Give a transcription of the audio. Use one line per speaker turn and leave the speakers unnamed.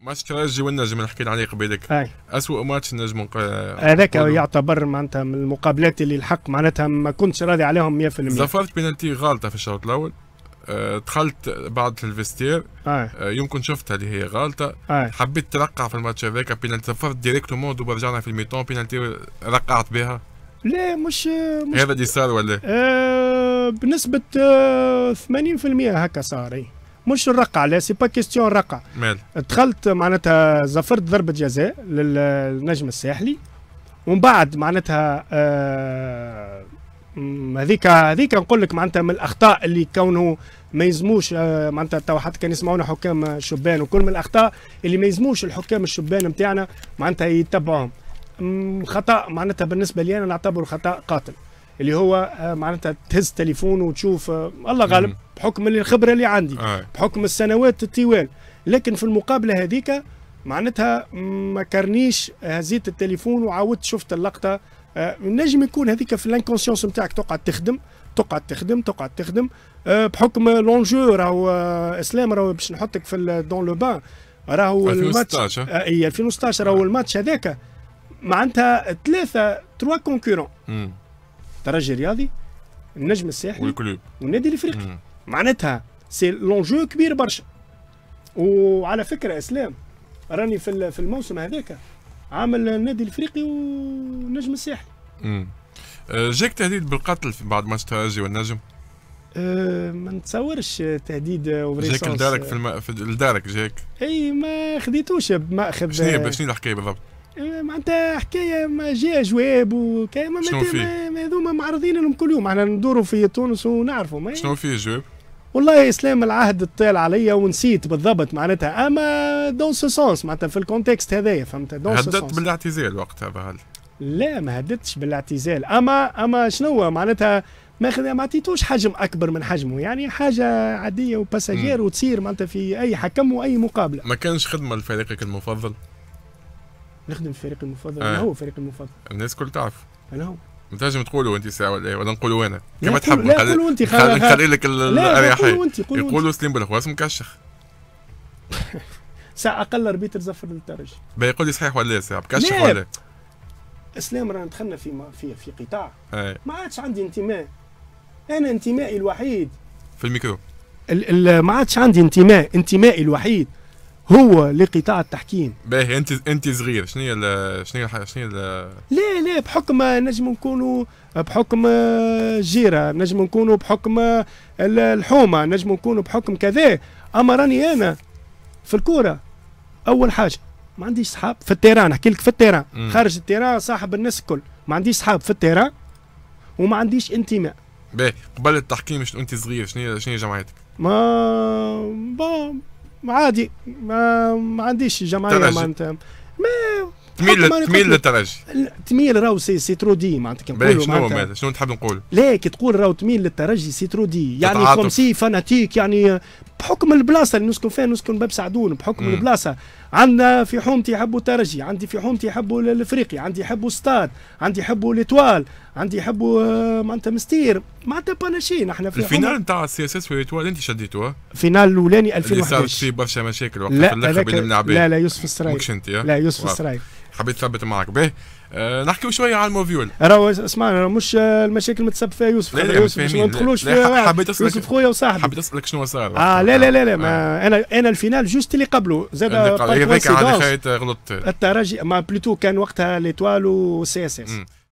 ماتش كراجي والنجم اللي حكينا عليه قبيلك اسوء ماتش النجم هذاك
يعتبر معناتها من المقابلات اللي الحق معناتها ما كنتش راضي عليهم 100% زفرت
بينالتي غالطه في الشوط الاول أه، دخلت بعد في الفيستير آه. يمكن شفتها اللي هي غالطه حبيت ترقع في الماتش هذاك بينالتي صفرت ديريكتومون دوبا رجعنا في الميتون بينالتي رقعت بها
لا مش, مش هذا اللي صار ولا آه بنسبه آه 80% هكا صار مش الرقع لا سي با كيستيون رقع دخلت معناتها زفرت ضربه جزاء للنجم الساحلي ومن بعد معناتها آه هذيك هذيك نقول لك معناتها من الاخطاء اللي كونه ما يلزموش آه معناتها تو حتى كان يسمعونا حكام شبان وكل من الاخطاء اللي ما يلزموش الحكام الشبان نتاعنا معناتها يتبعوهم خطا معناتها بالنسبه لي انا نعتبره خطا قاتل اللي هو آه، معناتها تهز تليفون وتشوف آه، الله غالب بحكم الخبره اللي عندي آه. بحكم السنوات الطوال لكن في المقابله هذيك معناتها ما كرنيش هزيت التليفون وعاودت شفت اللقطه نجم يكون هذيك في الانكونسيونس نتاعك تقعد تخدم تقعد تخدم تقعد تخدم بحكم لونجو راهو اسلام راهو باش نحطك في دون لو بان راهو الماتش اي 2016 راهو الماتش هذاك معناتها ثلاثه تروا كونكورون الترجي الرياضي النجم الساحلي والكلوب والنادي الافريقي معناتها سي لونجو كبير برشا وعلى فكره اسلام راني في في الموسم هذاك عامل النادي الافريقي والنجم الساحلي
آه، جاك تهديد بالقتل بعد ماتش الترجي والنجم؟
أه ما نتصورش تهديد وبريسونس جاك لدارك في,
الم... في لدارك جاك
اي ما خديتوش بماخذ شنو هي شنو الحكايه بالضبط؟ إيه، معناتها حكايه ما جاء جواب وكاي ما هذوما معرضين لهم كل يوم احنا ندوروا في تونس ونعرفوا شنو فيه جواب؟ والله اسلام العهد طال عليا ونسيت بالضبط معناتها اما دون سو سونس معناتها في الكونتكست هذايا فهمت دون سو هددت
بالاعتزال وقتها بهل لا ما هددتش
بالاعتزال اما اما شنو معناتها ماخذ ما عطيتوش حجم اكبر من حجمه يعني حاجه عاديه وباساجير وتصير معناتها في اي حكم واي مقابله
ما كانش خدمه لفريقك المفضل
نخدم في فريقي المفضل آه. انا هو فريقي المفضل
الناس الكل تعرف انا هو تنجم تقولوا انت ساعه إيه؟ ولا ولا نقولوا انا كما تحب قولوا انت نخلي لك الاريحيه يقولوا سليم بالخواس مكشخ
ساعه اقل اربيتر زفر للترجي
بيقول لي صحيح ولا لا ساعه مكشخ ولا
اسلام رانا دخلنا في في في قطاع آه. ما عادش عندي انتماء انا انتمائي الوحيد في الميكرو ما عادش عندي انتماء انتمائي الوحيد هو لقطاع التحكيم
باهي انت انت صغير شنو هي شنو هي شنو
لا لا بحكم نجم نكونوا بحكم جيره نجم نكونوا بحكم الحومه نجم نكونوا بحكم كذا اما راني انا في الكوره اول حاجه ما عنديش صحاب في التيران نحكي لك في التيران خارج التيران صاحب الناس الكل ما عنديش صحاب في التيران وما عنديش انتماء
باهي قبل التحكيم انت صغير شنو هي شنو هي جمعيتك؟
ما عادي ما, ما عنديش جمعيه معناتها
ما تميل تميل للترجي
تميل راهو سي سي ترو دي معناتها كي نقولوا شنو معناتها
شنو تحب نقول؟
لا كي تقول راهو تميل للترجي سي ترو دي يعني كوم سي فاناتيك يعني بحكم البلاصه اللي نسكن فيها نسكن باب سعدون بحكم مم. البلاصه عندنا في حومتي يحبوا الترجي عندي في حومتي يحبوا الافريقي عندي يحبوا ستاد عندي يحبوا ليتوال عندي يحبوا آه، معناتها مستير معناتها باناشين احنا في الفينال
نتاع السي اس اس واليتوال انت شديتوها
الفينال الاولاني 2011 اللي صارت فيه برشا مشاكل وقت لا بين لا لا يوسف السراي لا يوسف السراي
حبيت ثبت معك به آه، نحكيو شويه على الموفيول راهو
اسمع راه مش المشاكل متسب فيها يوسف لا لا يوسف ما ندخلوش فيها حبيت اسالك يوسف
خويا وصاحبي حبيت اسالك شنو صار اه لا لا لا, لا ما آه.
انا انا الفينال جوست اللي قبله زاد هذاك عاد غلطت الترجي ما بلوتو كان وقتها ليتوال وسي اس اس